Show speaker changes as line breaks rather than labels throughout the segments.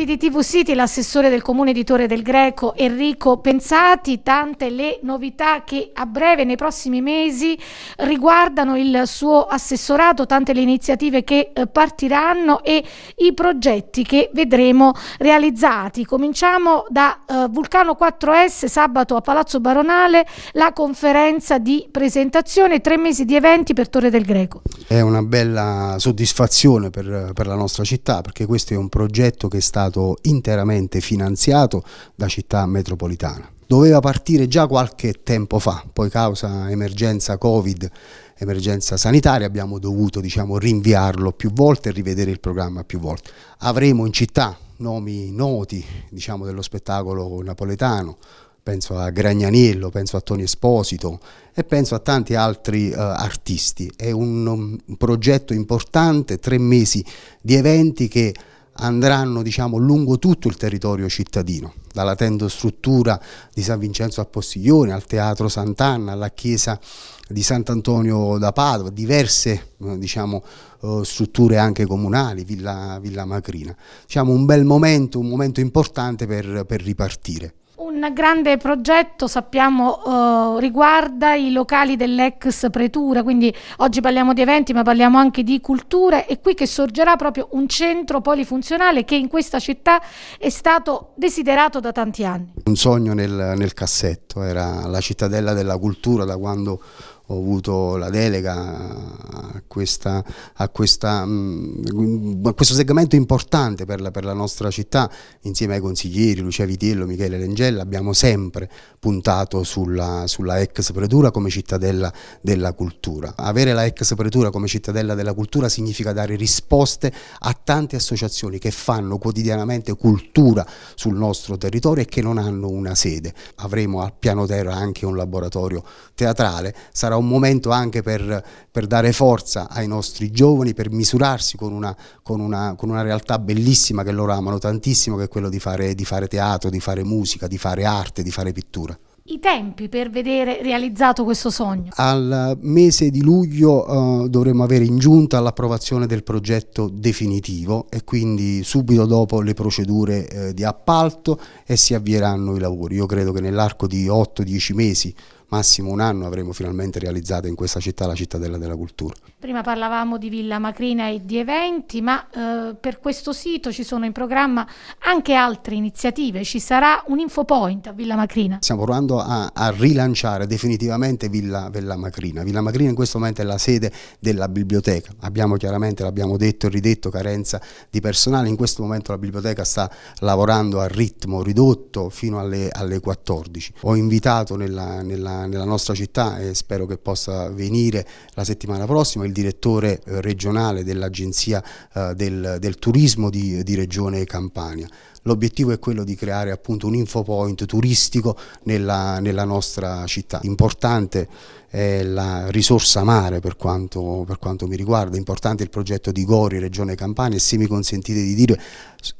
Tardi di TV City, l'assessore del comune di Torre del Greco Enrico Pensati, tante le novità che a breve nei prossimi mesi riguardano il suo assessorato, tante le iniziative che eh, partiranno e i progetti che vedremo realizzati. Cominciamo da eh, Vulcano 4S, sabato a Palazzo Baronale, la conferenza di presentazione, tre mesi di eventi per Torre del Greco.
È una bella soddisfazione per, per la nostra città perché questo è un progetto che è stato stato interamente finanziato da città metropolitana. Doveva partire già qualche tempo fa, poi causa emergenza Covid, emergenza sanitaria, abbiamo dovuto diciamo, rinviarlo più volte e rivedere il programma più volte. Avremo in città nomi noti diciamo, dello spettacolo napoletano, penso a Gragnaniello, penso a Toni Esposito e penso a tanti altri uh, artisti. È un, un um, progetto importante, tre mesi di eventi che andranno diciamo, lungo tutto il territorio cittadino, dalla tendostruttura di San Vincenzo a Postiglione, al Teatro Sant'Anna, alla Chiesa di Sant'Antonio da Padova, diverse eh, diciamo, eh, strutture anche comunali, Villa, Villa Macrina. Diciamo un bel momento, un momento importante per, per ripartire.
Un grande progetto, sappiamo, eh, riguarda i locali dell'ex pretura, quindi oggi parliamo di eventi ma parliamo anche di culture e qui che sorgerà proprio un centro polifunzionale che in questa città è stato desiderato da tanti anni.
Un sogno nel, nel cassetto, era la cittadella della cultura da quando ho avuto la delega a, questa, a, questa, mm, a questo segmento importante per la, per la, nostra città, insieme ai consiglieri Lucia Vitiello, Michele Lengella, abbiamo sempre puntato sulla, sulla ex pretura come cittadella della cultura. Avere la ex pretura come cittadella della cultura significa dare risposte a tante associazioni che fanno quotidianamente cultura sul nostro territorio e che non hanno una sede. Avremo al piano terra anche un laboratorio teatrale, sarà un momento anche per, per, dare forza ai nostri giovani, per misurarsi con una, con, una, con una, realtà bellissima che loro amano tantissimo, che è quello di fare, di fare teatro, di fare musica, di fare arte, di fare pittura
i tempi per vedere realizzato questo sogno?
Al mese di luglio eh, dovremo avere in giunta l'approvazione del progetto definitivo e quindi subito dopo le procedure eh, di appalto e si avvieranno i lavori. Io credo che nell'arco di 8-10 mesi massimo un anno avremo finalmente realizzato in questa città la cittadella della cultura.
Prima parlavamo di Villa Macrina e di eventi, ma eh, per questo sito ci sono in programma anche altre iniziative, ci sarà un infopoint a Villa Macrina.
Stiamo provando a, a rilanciare definitivamente Villa, Villa Macrina. Villa Macrina in questo momento è la sede della biblioteca, abbiamo chiaramente, l'abbiamo detto e ridetto, carenza di personale, in questo momento la biblioteca sta lavorando a ritmo ridotto fino alle, alle 14. Ho invitato nella, nella nella, nostra città e spero che possa venire la settimana prossima il direttore eh, regionale dell'Agenzia eh, del, del, Turismo di, di Regione Campania. L'obiettivo è quello di creare appunto un infopoint turistico nella, nella nostra città. Importante è la risorsa mare per quanto, per quanto mi riguarda, importante il progetto di Gori, Regione Campania e se mi consentite di dire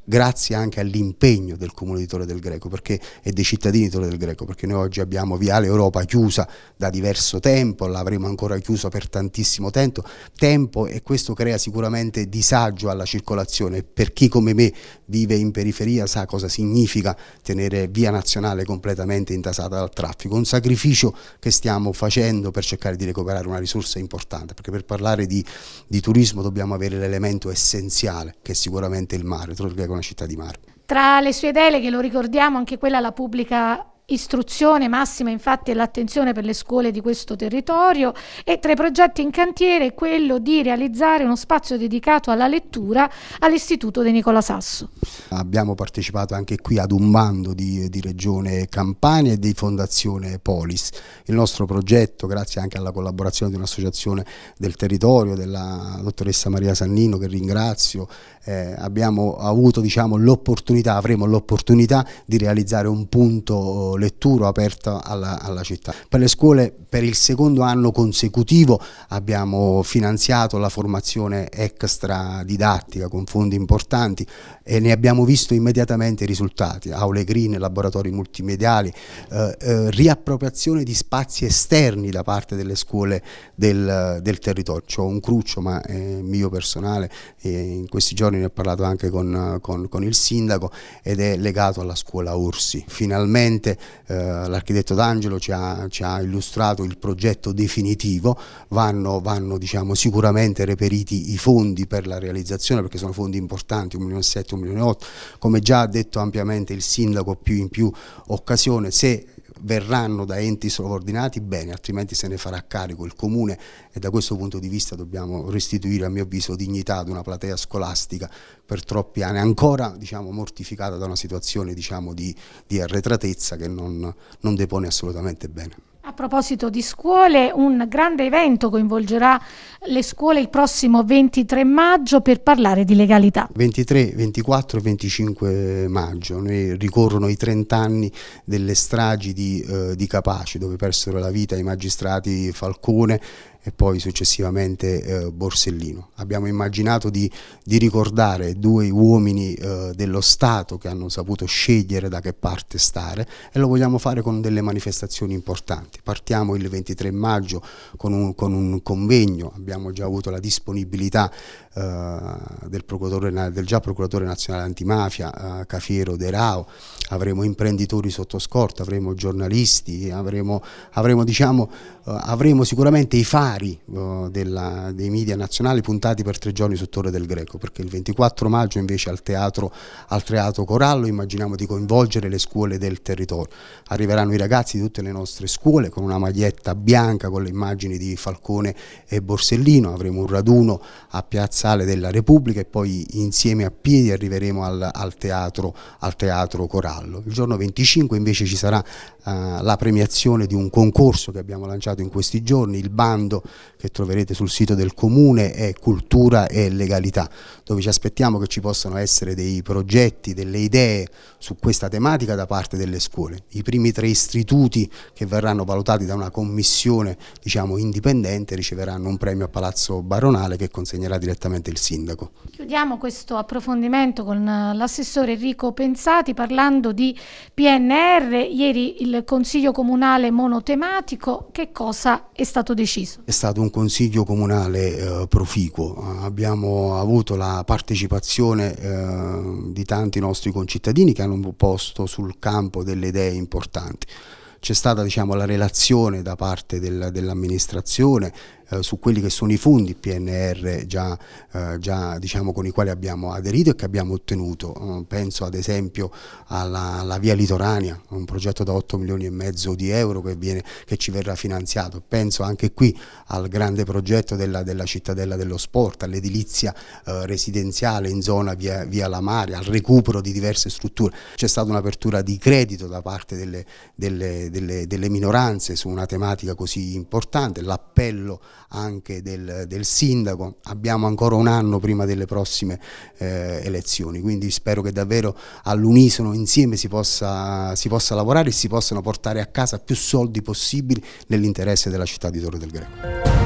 grazie anche all'impegno del Comune di Torre del Greco perché, e dei cittadini di Torre del Greco perché noi oggi abbiamo Viale Europa chiusa da diverso tempo, l'avremo ancora chiusa per tantissimo tempo, tempo e questo crea sicuramente disagio alla circolazione per chi come me vive in periferia sa cosa significa tenere via nazionale completamente intasata dal traffico, un sacrificio che stiamo facendo spingendo per cercare di recuperare una risorsa importante, perché per parlare di, di turismo dobbiamo avere l'elemento essenziale, che è sicuramente il mare, Torre è una città di mare.
Tra le sue deleghe, lo ricordiamo, anche quella alla pubblica istruzione massima infatti è l'attenzione per le scuole di questo territorio e tra i progetti in cantiere è quello di realizzare uno spazio dedicato alla lettura all'Istituto di Nicola Sasso.
Abbiamo partecipato anche qui ad un bando di, di Regione Campania e di Fondazione Polis. Il nostro progetto, grazie anche alla collaborazione di un'associazione del territorio, della dottoressa Maria Sannino che ringrazio, eh, abbiamo avuto diciamo, l'opportunità, avremo l'opportunità di realizzare un punto oh, lettura aperta alla, alla città. Per le scuole per il secondo anno consecutivo abbiamo finanziato la formazione extra didattica con fondi importanti e ne abbiamo visto immediatamente i risultati, aule green, laboratori multimediali, eh, eh, riappropriazione di spazi esterni da parte delle scuole del, del territorio. C'ho un cruccio, ma è mio personale, in questi giorni ne ho parlato anche con, con, con il sindaco ed è legato alla scuola Ursi. Finalmente eh, l'architetto D'Angelo ci ha, ci ha, illustrato il progetto definitivo, vanno, vanno diciamo, sicuramente reperiti i fondi per la realizzazione perché sono fondi importanti, 1.7 milione 1.8 7, milione come già ha detto ampiamente il sindaco più in più occasione, se verranno da enti sovordinati, bene, altrimenti se ne farà carico il comune e da questo punto di vista dobbiamo restituire a mio avviso dignità ad una platea scolastica per troppi anni, ancora diciamo, mortificata da una situazione diciamo, di, di, arretratezza che non, non depone assolutamente bene
proposito di scuole, un grande evento coinvolgerà le scuole il prossimo 23 maggio per parlare di legalità.
23, 24 e 25 maggio Noi ricorrono i 30 anni delle stragi di, eh, di Capaci dove persero la vita i magistrati Falcone, e poi successivamente eh, Borsellino. Abbiamo immaginato di, di ricordare due uomini eh, dello Stato che hanno saputo scegliere da che parte stare e lo vogliamo fare con delle manifestazioni importanti. Partiamo il 23 maggio con un, con un convegno, abbiamo già avuto la disponibilità eh, del, del, già procuratore nazionale antimafia eh, Cafiero De Rao, avremo imprenditori sotto scorta, avremo giornalisti, avremo, avremo diciamo eh, avremo sicuramente i fari eh, della, dei media nazionali puntati per tre giorni su Torre del Greco, perché il 24 maggio invece al teatro, al teatro Corallo immaginiamo di coinvolgere le scuole del territorio. Arriveranno i ragazzi di tutte le nostre scuole con una maglietta bianca con le immagini di Falcone e Borsellino, avremo un raduno a Piazzale della Repubblica e poi insieme a piedi arriveremo al, al, teatro, al teatro, Corallo. Il giorno 25 invece ci sarà uh, la premiazione di un concorso che abbiamo lanciato lanciato in questi giorni, il bando che troverete sul sito del Comune è Cultura e Legalità, dove ci aspettiamo che ci possano essere dei progetti, delle idee su questa tematica da parte delle scuole. I primi tre istituti che verranno valutati da una commissione diciamo, indipendente riceveranno un premio a Palazzo Baronale che consegnerà direttamente il sindaco.
Chiudiamo questo approfondimento con eh, l'assessore Enrico Pensati parlando di PNR, ieri il Consiglio Comunale monotematico, che cosa cosa è stato deciso?
È stato un consiglio comunale eh, proficuo, abbiamo avuto la partecipazione eh, di tanti nostri concittadini che hanno posto sul campo delle idee importanti c'è stata diciamo, la relazione da parte del, dell'amministrazione eh, su quelli che sono i fondi PNR già, eh, già diciamo, con i quali abbiamo aderito e che abbiamo ottenuto. Eh, penso ad esempio alla, alla, Via Litorania, un progetto da 8 milioni e mezzo di euro che, viene, che ci verrà finanziato. Penso anche qui al grande progetto della, della cittadella dello sport, all'edilizia eh, residenziale in zona via, via La Mare, al recupero di diverse strutture. C'è stata un'apertura di credito da parte delle, delle, delle, delle minoranze su una tematica così importante, l'appello anche del, del sindaco, abbiamo ancora un anno prima delle prossime eh, elezioni, quindi spero che davvero all'unisono insieme si possa, si possa lavorare e si possano portare a casa più soldi possibili nell'interesse della città di Torre del Greco.